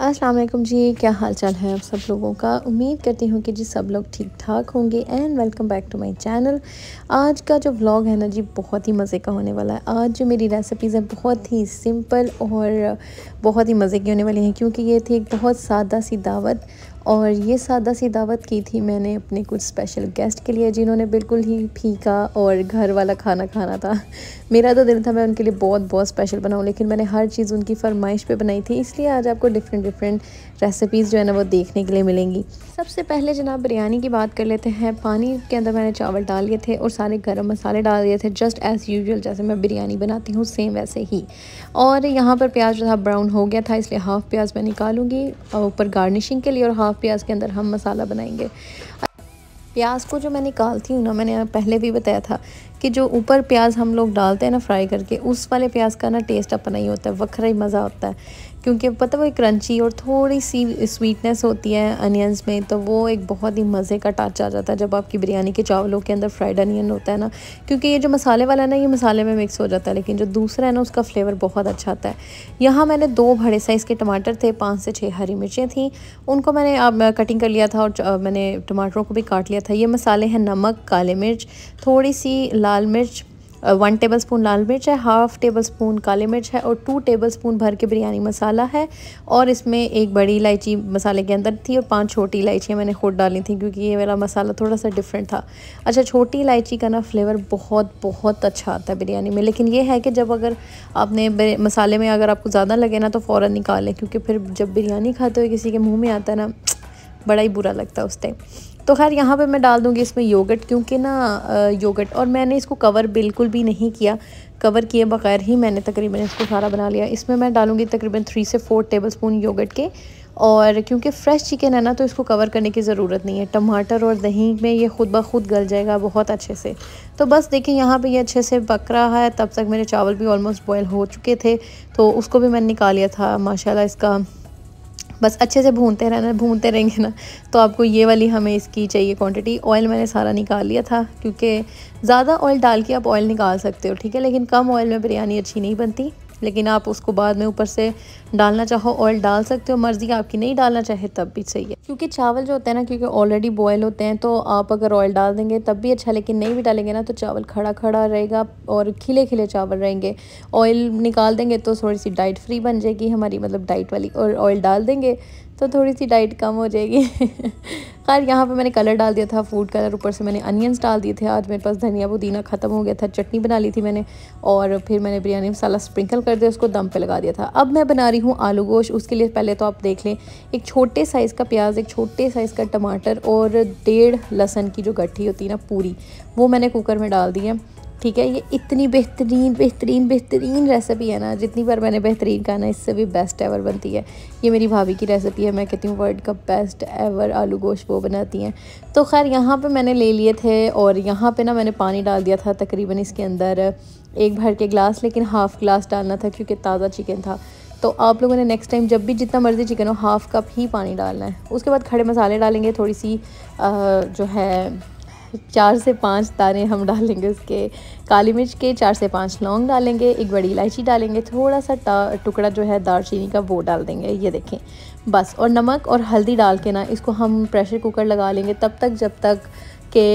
अस्सलाम वालेकुम जी क्या हाल चाल है आप सब लोगों का उम्मीद करती हूँ कि जी सब लोग ठीक ठाक होंगे and welcome back to my channel आज का जो व्लॉग है ना जी बहुत ही मज़े का होने वाला है आज जो मेरी रेसिपीज़ हैं बहुत ही सिंपल और बहुत ही मज़े की होने वाली हैं क्योंकि ये थी एक बहुत सादा सी दावत और ये सादा सी दावत की थी मैंने अपने कुछ स्पेशल गेस्ट के लिए जिन्होंने बिल्कुल ही फीका और घर वाला खाना खाना था मेरा तो दिन था मैं उनके लिए बहुत बहुत स्पेशल बनाऊँ लेकिन मैंने हर चीज़ उनकी फरमाइश पे बनाई थी इसलिए आज आपको डिफरेंट डिफरेंट रेसिपीज़ जो है ना वो देखने के लिए मिलेंगी सबसे पहले जनाब बिरयानी की बात कर लेते हैं पानी के अंदर मैंने चावल डाल लिए थे और सारे गर्म मसाले डाल दिए थे जस्ट एज़ यूजल जैसे मैं बिरयानी बनाती हूँ सेम वैसे ही और यहाँ पर प्याज जो था ब्राउन हो गया था इसलिए हाफ़ प्याज मैं निकालूंगी ऊपर गार्निशिंग के लिए और हाफ हाफ़ प्याज के अंदर हम मसाला बनाएंगे प्याज को जो मैं निकालती हूँ ना मैंने पहले भी बताया था कि जो ऊपर प्याज हम लोग डालते हैं ना फ्राई करके उस वाले प्याज का ना टेस्ट अपना ही होता है वखरा ही मज़ा होता है क्योंकि पता वो एक क्रंची और थोड़ी सी स्वीटनेस होती है अनियंस में तो वो एक बहुत ही मज़े का टच आ जाता है जब आपकी बिरयानी के चावलों के अंदर फ्राइड अनियन होता है ना क्योंकि ये जो मसाले वाला है ना ये मसाले में मिक्स हो जाता है लेकिन जो दूसरा है ना उसका फ्लेवर बहुत अच्छा आता है यहाँ मैंने दो बड़े साइज़ के टमाटर थे पाँच से छः हरी मिर्चें थी उनको मैंने अब कटिंग कर लिया था और मैंने टमाटरों को भी काट लिया था ये मसाले हैं नमक काले मिर्च थोड़ी सी लाल मिर्च वन टेबल स्पून लाल मिर्च है हाफ़ टेबल स्पून काली मिर्च है और टू टेबल स्पून भर के बिरयानी मसाला है और इसमें एक बड़ी इलायची मसाले के अंदर थी और पांच छोटी इलायचियाँ मैंने खुद डाली थी क्योंकि ये मेरा मसाला थोड़ा सा डिफरेंट था अच्छा छोटी इलायची का ना फ्लेवर बहुत बहुत अच्छा आता है बिरयानी में लेकिन ये है कि जब अगर आपने मसाले में अगर आपको ज़्यादा लगे ना तो फ़ौर निकालें क्योंकि फिर जब बिरयानी खाते हुए किसी के मुँह में आता है ना बड़ा ही बुरा लगता है उस टाइम तो खैर यहाँ पे मैं डाल दूँगी इसमें योगट क्योंकि ना योगट और मैंने इसको कवर बिल्कुल भी नहीं किया कवर किए बगैर ही मैंने तकरीबन इसको सारा बना लिया इसमें मैं डालूँगी तकरीबन थ्री से फोर टेबल स्पून योगट के और क्योंकि फ़्रेश चिकन है ना तो इसको कवर करने की ज़रूरत नहीं है टमाटर और दही में ये खुद ब खुद गल जाएगा बहुत अच्छे से तो बस देखिए यहाँ पे ये अच्छे से पक रहा है तब तक मेरे चावल भी ऑलमोस्ट बॉयल हो चुके थे तो उसको भी मैंने निकाल लिया था माशाल्लाह इसका बस अच्छे से भूनते रहना भूनते रहेंगे ना तो आपको ये वाली हमें इसकी चाहिए क्वांटिटी ऑयल मैंने सारा निकाल लिया था क्योंकि ज़्यादा ऑयल डाल के आप ऑयल निकाल सकते हो ठीक है लेकिन कम ऑयल में बिरयानी अच्छी नहीं बनती लेकिन आप उसको बाद में ऊपर से डालना चाहो ऑयल डाल सकते हो मर्ज़ी आपकी नहीं डालना चाहे तब भी सही है क्योंकि चावल जो होते हैं ना क्योंकि ऑलरेडी बॉयल होते हैं तो आप अगर ऑयल डाल देंगे तब भी अच्छा लेकिन नहीं भी डालेंगे ना तो चावल खड़ा खड़ा रहेगा और खिले खिले चावल रहेंगे ऑयल निकाल देंगे तो थोड़ी सी डाइट फ्री बन जाएगी हमारी मतलब डाइट वाली और ऑयल डाल देंगे तो थोड़ी सी डाइट कम हो जाएगी खैर यहाँ पे मैंने कलर डाल दिया था फूड कलर ऊपर से मैंने अनियंस डाल दिए थे आज मेरे पास धनिया पुदीना ख़त्म हो गया था चटनी बना ली थी मैंने और फिर मैंने बिरयानी मसाला स्प्रिंकल कर दिया उसको दम पे लगा दिया था अब मैं बना रही हूँ आलू गोश उसके लिए पहले तो आप देख लें एक छोटे साइज़ का प्याज एक छोटे साइज़ का टमाटर और डेढ़ लहसन की जो गट्ठी होती है ना पूरी वो मैंने कुकर में डाल दी है ठीक है ये इतनी बेहतरीन बेहतरीन बेहतरीन रेसिपी है ना जितनी बार मैंने बेहतरीन खाना इससे भी बेस्ट एवर बनती है ये मेरी भाभी की रेसिपी है मैं कहती हूँ वर्ल्ड का बेस्ट एवर आलू गोश्त वो बनाती हैं तो खैर यहाँ पे मैंने ले लिए थे और यहाँ पे ना मैंने पानी डाल दिया था तकरीबन इसके अंदर एक भर के गिलास लेकिन हाफ़ गिलास डालना था क्योंकि ताज़ा चिकन था तो आप लोगों ने नेक्स्ट टाइम जब भी जितना मर्ज़ी चिकन हो हाफ़ कप ही पानी डालना है उसके बाद खड़े मसाले डालेंगे थोड़ी सी आ, जो है चार से पाँच दाने हम डालेंगे उसके काली मिर्च के चार से पाँच लौंग डालेंगे एक बड़ी इलायची डालेंगे थोड़ा सा टुकड़ा जो है दालचीनी का वो डाल देंगे ये देखें बस और नमक और हल्दी डाल के ना इसको हम प्रेशर कुकर लगा लेंगे तब तक जब तक के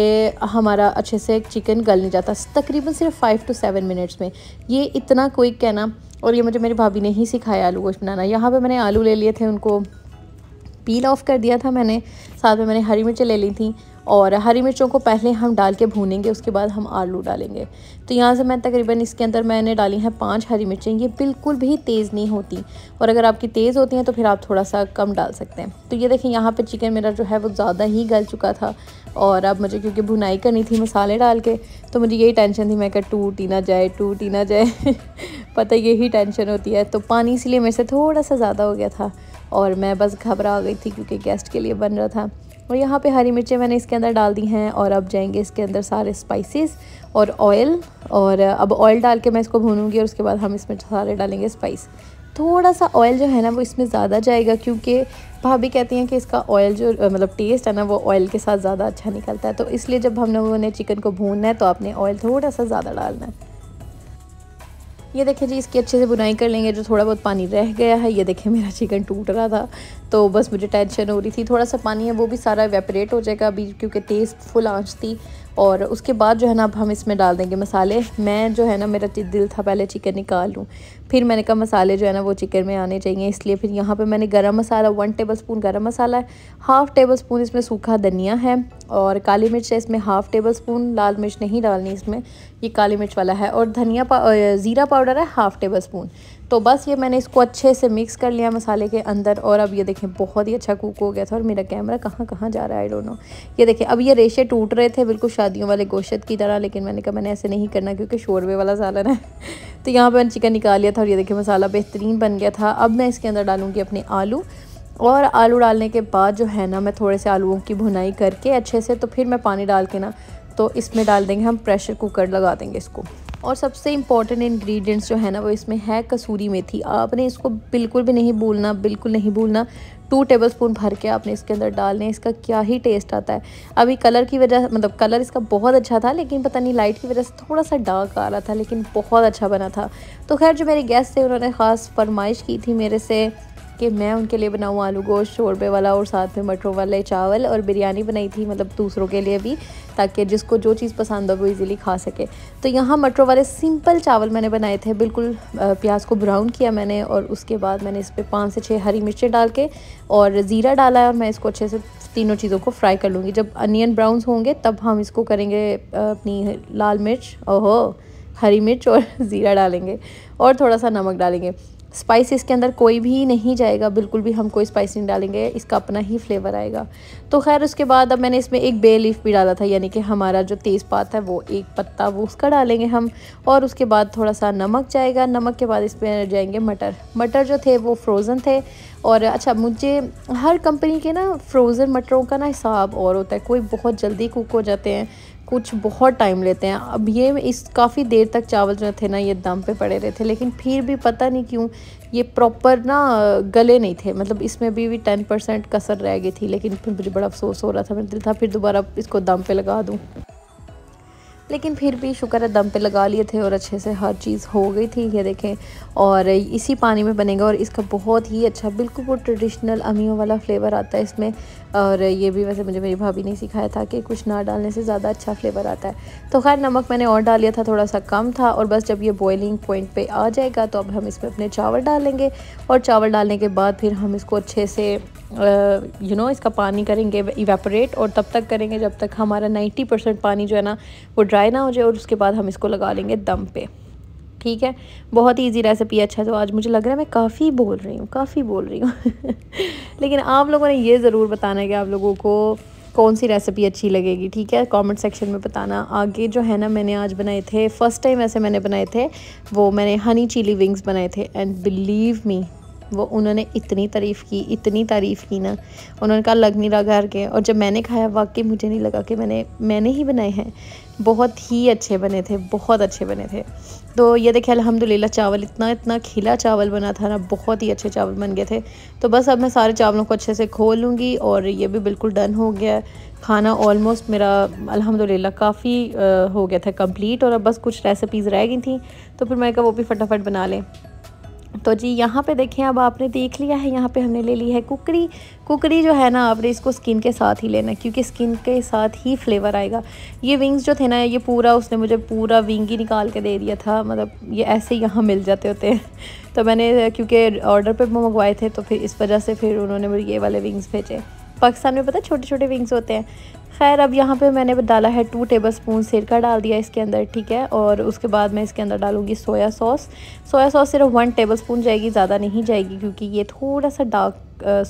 हमारा अच्छे से चिकन गल नहीं जाता तकरीबन सिर्फ फाइव टू सेवन मिनट्स में ये इतना क्विक है ना और ये मुझे मेरी भाभी ने ही सिखाया आलू गोश्त बनाना यहाँ पे मैंने आलू ले लिए थे उनको पील ऑफ कर दिया था मैंने साथ में मैंने हरी मिर्चें ले ली थी और हरी मिर्चों को पहले हम डाल के भूनेंगे उसके बाद हम आलू डालेंगे तो यहाँ से मैं तकरीबन इसके अंदर मैंने डाली हैं पाँच हरी मिर्चें ये बिल्कुल भी तेज़ नहीं होती और अगर आपकी तेज़ होती हैं तो फिर आप थोड़ा सा कम डाल सकते हैं तो ये देखें यहाँ पर चिकन मेरा जो है वो ज़्यादा ही गल चुका था और अब मुझे क्योंकि भुनाई करनी थी मसाले डाल के तो मुझे यही टेंशन थी मैं क्या टूट ना जाए टूट ना जाए पता यही टेंशन होती है तो पानी इसलिए मेरे से थोड़ा सा ज़्यादा हो गया था और मैं बस घबरा गई थी क्योंकि गेस्ट के लिए बन रहा था और यहाँ पे हरी मिर्चें मैंने इसके अंदर डाल दी हैं और अब जाएंगे इसके अंदर सारे स्पाइसेस और ऑयल और अब ऑयल डाल के मैं इसको भूनूंगी और उसके बाद हम इसमें सारे डालेंगे स्पाइस थोड़ा सा ऑयल जो है ना वो इसमें ज़्यादा जाएगा क्योंकि भाभी कहती हैं कि इसका ऑयल जो मतलब टेस्ट है ना वो ऑयल के साथ ज़्यादा अच्छा निकलता है तो इसलिए जब हम लोगों ने चिकन को भूनना है तो आपने ऑयल थोड़ा सा ज़्यादा डालना है ये देखिए जी इसकी अच्छे से बुनाई कर लेंगे जो थोड़ा बहुत पानी रह गया है ये देखिए मेरा चिकन टूट रहा था तो बस मुझे टेंशन हो रही थी थोड़ा सा पानी है वो भी सारा वेपरेट हो जाएगा अभी क्योंकि तेज़ फुल आँच थी और उसके बाद जो है ना अब हम इसमें डाल देंगे मसाले मैं जो है ना मेरा दिल था पहले चिकन निकाल लूँ फिर मैंने कहा मसाले जो है ना वो चिकन में आने चाहिए इसलिए फिर यहाँ पे मैंने गरम मसाला वन टेबल स्पून गर्म मसाला है हाफ़ टेबल स्पून इसमें सूखा धनिया है और काली मिर्च है इसमें हाफ़ टेबल स्पून लाल मिर्च नहीं डालनी इसमें ये काली मिर्च वाला है और धनिया पा, ज़ीरा पाउडर है हाफ़ टेबल स्पून तो बस ये मैंने इसको अच्छे से मिक्स कर लिया मसाले के अंदर और अब ये देखें बहुत ही अच्छा कुक हो गया था और मेरा कैमरा कहाँ कहाँ जा रहा है आई डोंट नो ये देखें अब ये रेशे टूट रहे थे बिल्कुल शादियों वाले गोशत की तरह लेकिन मैंने कहा मैंने ऐसे नहीं करना क्योंकि शोरबे वाला सालन है तो यहाँ पर मैंने चिकन निकाल लिया था और ये देखें मसाला बेहतरीन बन गया था अब मैं इसके अंदर डालूँगी अपने आलू और आलू डालने के बाद जो है ना मैं थोड़े से आलूओं की भुनाई करके अच्छे से तो फिर मैं पानी डाल के ना तो इसमें डाल देंगे हम प्रेशर कुकर लगा देंगे इसको और सबसे इम्पॉर्टेंट इन्ग्रीडियंट्स जो है ना वो इसमें है कसूरी मेथी आपने इसको बिल्कुल भी नहीं भूलना बिल्कुल नहीं भूलना टू टेबल स्पून भर के आपने इसके अंदर डालने इसका क्या ही टेस्ट आता है अभी कलर की वजह मतलब कलर इसका बहुत अच्छा था लेकिन पता नहीं लाइट की वजह से थोड़ा सा डार्क आ रहा था लेकिन बहुत अच्छा बना था तो खैर जो मेरे गेस्ट थे उन्होंने ख़ास फरमाइश की थी मेरे से कि मैं उनके लिए बनाऊँ आलू गोश्त शोरबे वाला और साथ में मटरों वाले चावल और बिरयानी बनाई थी मतलब दूसरों के लिए भी ताकि जिसको जो चीज़ पसंद हो वो इजीली खा सके तो यहाँ मटरों वाले सिंपल चावल मैंने बनाए थे बिल्कुल प्याज को ब्राउन किया मैंने और उसके बाद मैंने इस पर पाँच से छः हरी मिर्चें डाल के और ज़ीरा डाला है और मैं इसको अच्छे से तीनों चीज़ों को फ्राई कर लूँगी जब अनियन ब्राउन्स होंगे तब हम इसको करेंगे अपनी लाल मिर्च ओहो हरी मिर्च और ज़ीरा डालेंगे और थोड़ा सा नमक डालेंगे स्पाइस इसके अंदर कोई भी नहीं जाएगा बिल्कुल भी हम कोई स्पाइस नहीं डालेंगे इसका अपना ही फ्लेवर आएगा तो खैर उसके बाद अब मैंने इसमें एक बे लीफ भी डाला था यानी कि हमारा जो तेज़पात है वो एक पत्ता वो उसका डालेंगे हम और उसके बाद थोड़ा सा नमक जाएगा नमक के बाद इसमें जाएंगे मटर मटर जो थे वो फ्रोज़न थे और अच्छा मुझे हर कंपनी के ना फ्रोज़न मटरों का ना हिसाब और होता है कोई बहुत जल्दी कुक हो जाते हैं कुछ बहुत टाइम लेते हैं अब ये इस काफ़ी देर तक चावल जो थे ना ये दम पे पड़े रहे थे लेकिन फिर भी पता नहीं क्यों ये प्रॉपर ना गले नहीं थे मतलब इसमें भी भी टेन परसेंट कसर रह गई थी लेकिन फिर मुझे बड़ा अफसोस हो रहा था मैं दिल था फिर दोबारा इसको दम पे लगा दूँ लेकिन फिर भी शुक्र है दम पे लगा लिए थे और अच्छे से हर चीज़ हो गई थी ये देखें और इसी पानी में बनेगा और इसका बहुत ही अच्छा बिल्कुल वो ट्रेडिशनल अमियों वाला फ्लेवर आता है इसमें और ये भी वैसे मुझे मेरी भाभी ने सिखाया था कि कुछ ना डालने से ज़्यादा अच्छा फ्लेवर आता है तो खैर नमक मैंने और डाल लिया था थोड़ा सा कम था और बस जब ये बॉइलिंग पॉइंट पर आ जाएगा तो अब हम इसमें अपने चावल डालेंगे और चावल डालने के बाद फिर हम इसको अच्छे से यू नो इसका पानी करेंगे इवेपोरेट और तब तक करेंगे जब तक हमारा 90 परसेंट पानी जो है ना वो ड्राई ना हो जाए और उसके बाद हम इसको लगा लेंगे दम पे ठीक है बहुत ईजी रेसिपी अच्छा तो आज मुझे लग रहा है मैं काफ़ी बोल रही हूँ काफ़ी बोल रही हूँ लेकिन आप लोगों ने ये ज़रूर बताना है कि आप लोगों को कौन सी रेसिपी अच्छी लगेगी ठीक है कमेंट सेक्शन में बताना आगे जो है ना मैंने आज बनाए थे फर्स्ट टाइम ऐसे मैंने बनाए थे वो मैंने हनी चिली विंग्स बनाए थे एंड बिलीव मी वो उन्होंने इतनी तारीफ़ की इतनी तारीफ़ की ना उन्होंने कहा लग नहीं रहा घर के और जब मैंने खाया वाकई मुझे नहीं लगा कि मैंने मैंने ही बनाए हैं बहुत ही अच्छे बने थे बहुत अच्छे बने थे तो ये देखिए अलहमदिल्ला चावल इतना इतना खिला चावल बना था ना बहुत ही अच्छे चावल बन गए थे तो बस अब मैं सारे चावलों को अच्छे से खो लूँगी और ये भी बिल्कुल डन हो गया खाना ऑलमोस्ट मेरा अल्हम्दुलिल्लाह काफ़ी हो गया था कंप्लीट और अब बस कुछ रेसिपीज़ रह गई थी तो फिर मैं कहा वो भी फटाफट बना लें तो जी यहाँ पे देखें अब आपने देख लिया है यहाँ पे हमने ले ली है कुकरी कुकरी जो है ना आपने इसको स्किन के साथ ही लेना क्योंकि स्किन के साथ ही फ्लेवर आएगा ये विंग्स जो थे ना ये पूरा उसने मुझे पूरा विंग ही निकाल के दे दिया था मतलब ये ऐसे यहाँ मिल जाते होते हैं तो मैंने क्योंकि ऑर्डर पर मंगवाए थे तो फिर इस वजह से फिर उन्होंने मुझे ये वाले विंग्स भेजे पाकिस्तान में पता छोटे छोटे विंग्स होते हैं खैर अब यहाँ पे मैंने डाला है टू टेबल स्पून सिरका डाल दिया इसके अंदर ठीक है और उसके बाद मैं इसके अंदर डालूंगी सोया सॉस सोया सॉस सिर्फ वन टेबल स्पून जाएगी ज़्यादा नहीं जाएगी क्योंकि ये थोड़ा सा डार्क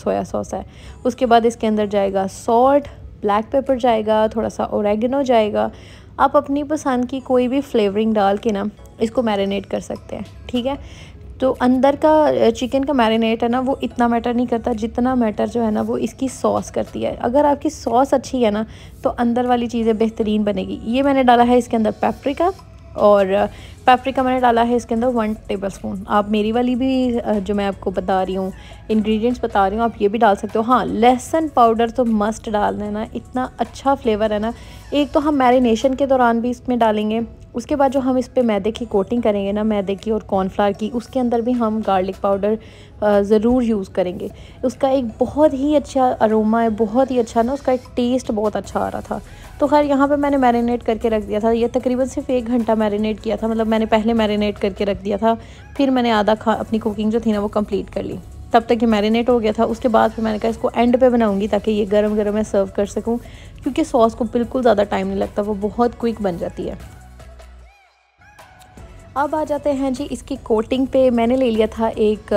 सोया सॉस है उसके बाद इसके अंदर जाएगा सॉल्ट ब्लैक पेपर जाएगा थोड़ा सा औरगनो जाएगा आप अपनी पसंद की कोई भी फ्लेवरिंग डाल के ना इसको मैरिनेट कर सकते हैं ठीक है तो अंदर का चिकन का मैरिनेट है ना वो इतना मैटर नहीं करता जितना मैटर जो है ना वो इसकी सॉस करती है अगर आपकी सॉस अच्छी है ना तो अंदर वाली चीज़ें बेहतरीन बनेगी ये मैंने डाला है इसके अंदर पेपरिका और पेपरिका मैंने डाला है इसके अंदर वन टेबल स्पून आप मेरी वाली भी जो मैं आपको बता रही हूँ इंग्रेडिएंट्स बता रही हूँ आप ये भी डाल सकते हो हाँ लहसन पाउडर तो मस्ट डाल देना इतना अच्छा फ्लेवर है ना एक तो हम मैरिनेशन के दौरान भी इसमें डालेंगे उसके बाद जो हम इस पर मैदे की कोटिंग करेंगे ना मैदे की और कॉर्नफ्लावर की उसके अंदर भी हम गार्लिक पाउडर ज़रूर यूज़ करेंगे उसका एक बहुत ही अच्छा अरोमा है बहुत ही अच्छा ना उसका एक टेस्ट बहुत अच्छा आ रहा था तो खैर यहाँ पे मैंने मैरिनेट करके रख दिया था ये तकरीबन सिर्फ एक घंटा मैरिनेट किया था मतलब मैंने पहले मैरिनेट करके रख दिया था फिर मैंने आधा खा अपनी कुकिंग जो थी ना वो कंप्लीट कर ली तब तक ये मैरिनेट हो गया था उसके बाद फिर मैंने कहा इसको एंड पे बनाऊंगी ताकि ये गरम गरम मैं सर्व कर सकूं क्योंकि सॉस को बिल्कुल ज़्यादा टाइम नहीं लगता वो बहुत क्विक बन जाती है अब आ जाते हैं जी इसकी कोटिंग पे मैंने ले लिया था एक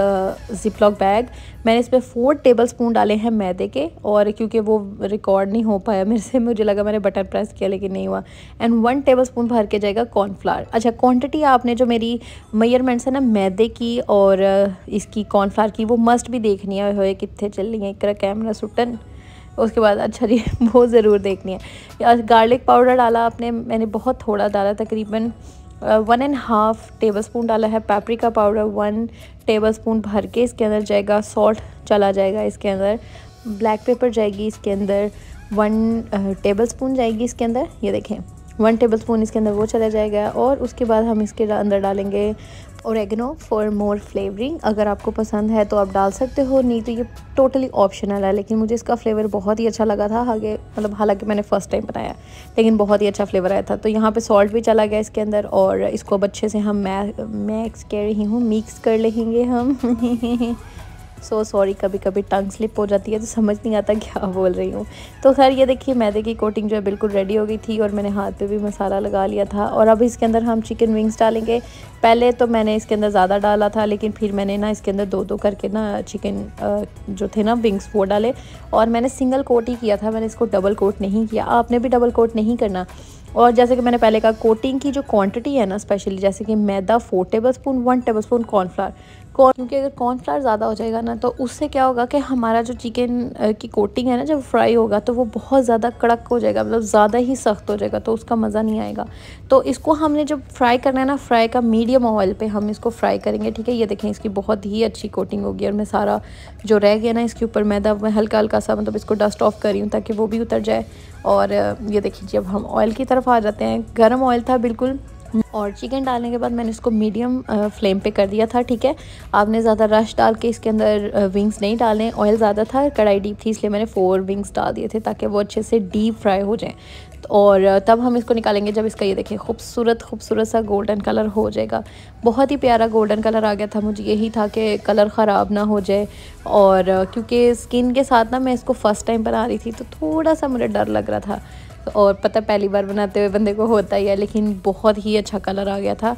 ज़िपलॉक बैग मैंने इसमें फोर टेबल स्पून डाले हैं मैदे के और क्योंकि वो रिकॉर्ड नहीं हो पाया मेरे से मुझे लगा मैंने बटन प्रेस किया लेकिन नहीं हुआ एंड वन टेबल स्पून भर के जाएगा कॉर्नफ्लावर अच्छा क्वांटिटी आपने जो मेरी मेयरमेंट्स है ना मैदे की और इसकी कॉर्नफ्लावर की वो मस्ट भी देखनी है हो कितने चल रही है इकरा कैमरा सुटन उसके बाद अच्छा जी वो ज़रूर देखनी है गार्लिक पाउडर डाला आपने मैंने बहुत थोड़ा डाला तकरीबन one and half tablespoon डाला है paprika powder one tablespoon भर के इसके अंदर जाएगा सॉल्ट चला जाएगा इसके अंदर ब्लैक पेपर जाएगी इसके अंदर वन टेबल स्पून जाएगी इसके अंदर ये देखें वन टेबल स्पून इसके अंदर वो चला जाएगा और उसके बाद हम इसके अंदर डालेंगे औरगनो फॉर मोर फ्लेवरिंग अगर आपको पसंद है तो आप डाल सकते हो नहीं तो ये टोटली ऑप्शनल है लेकिन मुझे इसका फ्लेवर बहुत ही अच्छा लगा था आगे मतलब हालांकि मैंने फ़र्स्ट टाइम बनाया लेकिन बहुत ही अच्छा फ्लेवर आया था तो यहाँ पे सॉल्ट भी चला गया इसके अंदर और इसको अब अच्छे से हम मै मैक्स कह रही हूँ मिक्स कर लेंगे हम सो so सॉरी कभी कभी टंग स्लिप हो जाती है तो समझ नहीं आता क्या बोल रही हूँ तो खैर ये देखिए मैदे की कोटिंग जो है बिल्कुल रेडी हो गई थी और मैंने हाथ पे भी मसाला लगा लिया था और अब इसके अंदर हम चिकन विंग्स डालेंगे पहले तो मैंने इसके अंदर ज़्यादा डाला था लेकिन फिर मैंने ना इसके अंदर दो दो करके ना चिकन जो थे ना विंग्स वो डाले और मैंने सिंगल कोट ही किया था मैंने इसको डबल कोट नहीं किया आपने भी डबल कोट नहीं करना और जैसे कि मैंने पहले कहा कोटिंग की जो क्वांटिटी है ना स्पेशली जैसे कि maida four tablespoon one tablespoon cornflour corn क्योंकि अगर कॉर्नफ्लावर ज़्यादा हो जाएगा ना तो उससे क्या होगा कि हमारा जो चिकन की कोटिंग है ना जब फ्राई होगा तो वो बहुत ज़्यादा कड़क हो जाएगा मतलब ज़्यादा ही सख्त हो जाएगा तो उसका मज़ा नहीं आएगा तो इसको हमने जब फ्राई करना है ना फ्राई का मीडियम ऑयल पर हम इसको फ्राई करेंगे ठीक है ये देखें इसकी बहुत ही अच्छी कोटिंग होगी और मैं सारा जो रह गया ना इसके ऊपर मैदा मैं हल्का हल्का सा मतलब इसको डस्ट ऑफ करी हूँ ताकि वो भी उतर जाए और ये देखिए जब हम ऑयल की तरफ आ जाते हैं गर्म ऑयल था बिल्कुल और चिकन डालने के बाद मैंने इसको मीडियम फ्लेम पे कर दिया था ठीक है आपने ज़्यादा रश डाल के इसके अंदर विंग्स नहीं डालें ऑयल ज़्यादा था कढ़ाई डीप थी इसलिए मैंने फ़ोर विंग्स डाल दिए थे ताकि वो अच्छे से डीप फ्राई हो जाएँ और तब हम इसको निकालेंगे जब इसका ये देखें खूबसूरत खूबसूरत सा गोल्डन कलर हो जाएगा बहुत ही प्यारा गोल्डन कलर आ गया था मुझे यही था कि कलर ख़राब ना हो जाए और क्योंकि स्किन के साथ ना मैं इसको फ़र्स्ट टाइम बना रही थी तो थोड़ा सा मुझे डर लग रहा था और पता पहली बार बनाते हुए बंदे को होता ही है लेकिन बहुत ही अच्छा कलर आ गया था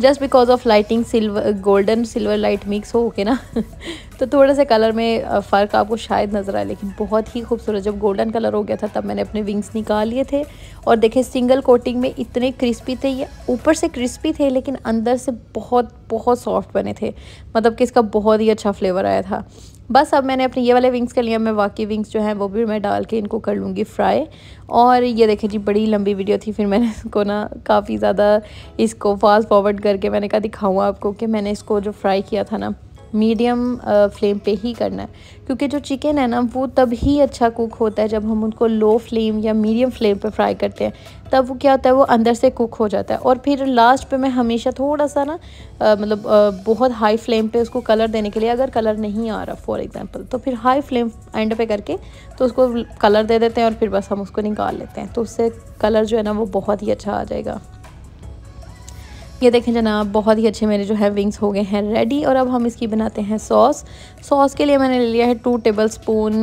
just because of lighting silver golden silver light mix हो के ना तो थोड़े से कलर में फ़र्क आपको शायद नज़र आए लेकिन बहुत ही खूबसूरत जब गोल्डन कलर हो गया था तब मैंने अपने विंग्स निकाल लिए थे और देखे सिंगल कोटिंग में इतने क्रिस्पी थे ये ऊपर से क्रिस्पी थे लेकिन अंदर से बहुत बहुत सॉफ्ट बने थे मतलब कि इसका बहुत ही अच्छा फ्लेवर आया था बस अब मैंने अपने ये वाले विंग्स कर लिए मैं वाकई विंग्स जो हैं वो भी मैं डाल के इनको कर लूँगी फ्राई और ये देखें जी बड़ी लंबी वीडियो थी फिर मैंने इसको ना काफ़ी ज़्यादा इसको फास्ट फॉरवर्ड करके मैंने कहा दिखाऊँ आपको कि मैंने इसको जो फ्राई किया था ना मीडियम फ्लेम पे ही करना है क्योंकि जो चिकन है ना वो तब ही अच्छा कुक होता है जब हम उनको लो फ्लेम या मीडियम फ्लेम पे फ्राई करते हैं तब वो क्या होता है वो अंदर से कुक हो जाता है और फिर लास्ट पे मैं हमेशा थोड़ा सा ना मतलब बहुत हाई फ्लेम पे उसको कलर देने के लिए अगर कलर नहीं आ रहा फॉर एग्ज़ाम्पल तो फिर हाई फ्लेम एंड पे करके तो उसको कलर दे देते हैं और फिर बस हम उसको निकाल लेते हैं तो उससे कलर जो है ना वो बहुत ही अच्छा आ जाएगा ये देखें जनाब बहुत ही अच्छे मेरे जो है विंग्स हो गए हैं रेडी और अब हम इसकी बनाते हैं सॉस सॉस के लिए मैंने ले लिया है टू टेबल स्पून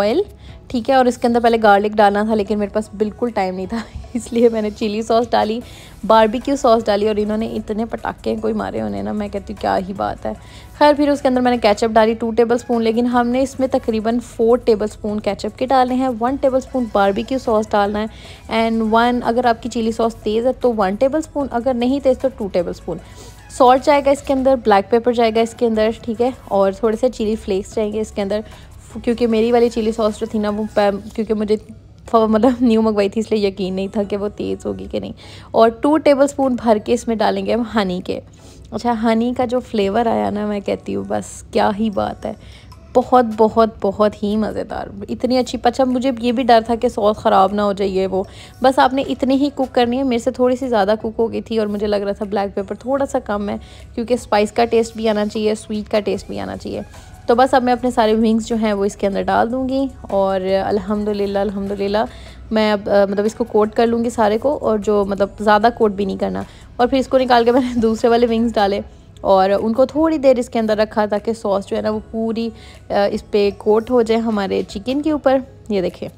ऑयल ठीक है और इसके अंदर पहले गार्लिक डालना था लेकिन मेरे पास बिल्कुल टाइम नहीं था इसलिए मैंने चिली सॉस डाली बारबेक्यू सॉस डाली और इन्होंने इतने पटाखे कोई मारे उन्हें ना मैं कहती हूँ क्या ही बात है खैर फिर उसके अंदर मैंने कैचअप डाली टू टेबल स्पून लेकिन हमने इसमें तकरीबन फोर टेबल स्पून कैचअप के डाले हैं one tablespoon barbecue sauce डालना है एंड वन अगर आपकी चिली सॉस तेज़ है तो वन टेबल स्पून अगर नहीं तेज़ तो टू टेबल स्पून सॉल्ट जाएगा इसके अंदर ब्लैक पेपर जाएगा इसके अंदर ठीक है और थोड़े से चिली फ्लेक्स जाएंगे इसके अंदर क्योंकि मेरी वाली चिली सॉस जो थी ना वो क्योंकि मुझे मतलब न्यू मंगवाई थी इसलिए यकीन नहीं था कि वो तेज़ होगी कि नहीं और टू टेबल स्पून भर के इसमें डालेंगे हम हनी के अच्छा हनी का जो फ्लेवर आया ना मैं कहती हूँ बस क्या ही बात है बहुत बहुत बहुत ही मज़ेदार इतनी अच्छी अच्छा मुझे ये भी डर था कि सॉस ख़राब ना हो जाइए वो बस आपने इतनी ही कुक करनी है मेरे से थोड़ी सी ज़्यादा कुक हो गई थी और मुझे लग रहा था ब्लैक पेपर थोड़ा सा कम है क्योंकि स्पाइस का टेस्ट भी आना चाहिए स्वीट का टेस्ट भी आना चाहिए तो बस अब मैं अपने सारे विंग्स जो हैं वो इसके अंदर डाल दूँगी और अलहमदिल्ला अलहमदिल्ला मैं अब मतलब इसको कोट कर लूँगी सारे को और जो मतलब ज़्यादा कोट भी नहीं करना और फिर इसको निकाल के मैंने दूसरे वाले विंग्स डाले और उनको थोड़ी देर इसके अंदर रखा ताकि सॉस जो है ना वो पूरी इस पर कोट हो जाए हमारे चिकन के ऊपर ये देखें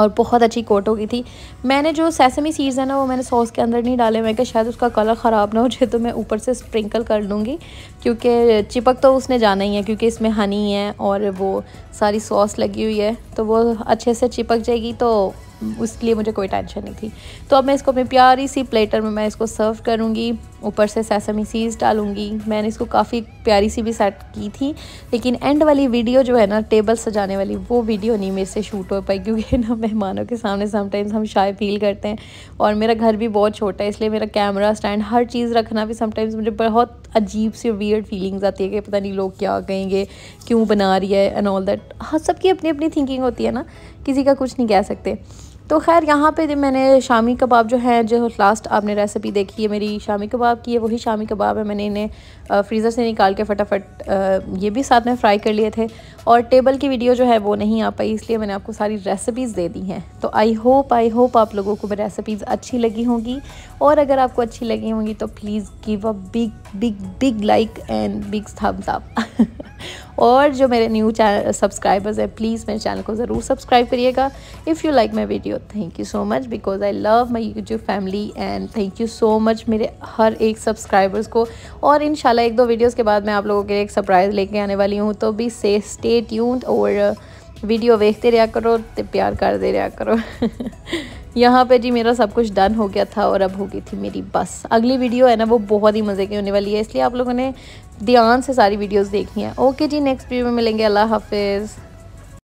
और बहुत अच्छी कोट हो गई थी मैंने जो सेसमी सीड्स है ना वो मैंने सॉस के अंदर नहीं डाले मैं कि शायद उसका कलर ख़राब ना हो जाए तो मैं ऊपर से स्प्रिंकल कर लूँगी क्योंकि चिपक तो उसने जाना ही है क्योंकि इसमें हनी है और वो सारी सॉस लगी हुई है तो वो अच्छे से चिपक जाएगी तो उसके लिए मुझे कोई टेंशन नहीं थी तो अब मैं इसको अपनी प्यारी सी प्लेटर में मैं इसको सर्व करूँगी ऊपर से सेसमी सीज डालूँगी मैंने इसको काफ़ी प्यारी सी भी सेट की थी लेकिन एंड वाली वीडियो जो है ना टेबल सजाने वाली वो वीडियो नहीं मेरे से शूट हो पाई क्योंकि ना मेहमानों के सामने समटाइम्स हम शाय फील करते हैं और मेरा घर भी बहुत छोटा है इसलिए मेरा कैमरा स्टैंड हर चीज़ रखना भी समटाइम्स मुझे बहुत अजीब सी वियर्ड फीलिंग्स आती है कि पता नहीं लोग क्या कहेंगे क्यों बना रही है एंड ऑल दैट हाँ सबकी अपनी अपनी थिंकिंग होती है ना किसी का कुछ नहीं कह सकते तो खैर यहाँ पे मैंने शामी कबाब जो है जो लास्ट आपने रेसिपी देखी है मेरी शामी कबाब की है वही शामी कबाब है मैंने इन्हें फ्रीज़र से निकाल के फटाफट ये भी साथ में फ्राई कर लिए थे और टेबल की वीडियो जो है वो नहीं आ पाई इसलिए मैंने आपको सारी रेसिपीज़ दे दी हैं तो आई होप आई होप आप लोगों को मेरी रेसिपीज़ अच्छी लगी होंगी और अगर आपको अच्छी लगी होंगी तो please give a big big big like and big thumbs up और जो मेरे न्यू चैनल सब्सक्राइबर्स हैं प्लीज़ मेरे चैनल को ज़रूर सब्सक्राइब करिएगा if you like my video thank you so much because I love my YouTube family and thank you so much मेरे हर एक सब्सक्राइबर्स को और इन एक दो वीडियोज़ के बाद मैं आप लोगों के लिए एक सरप्राइज़ लेके आने वाली हूँ तो भी से स्टे ट्यून्ड और वीडियो देखते रहा करो तो प्यार कर दे रहा करो यहाँ पे जी मेरा सब कुछ डन हो गया था और अब हो गई थी मेरी बस अगली वीडियो है ना वो बहुत ही मज़े की होने वाली है इसलिए आप लोगों ने ध्यान से सारी वीडियोज़ देखी हैं ओके जी नेक्स्ट वीडियो में मिलेंगे अल्लाह हाफिज़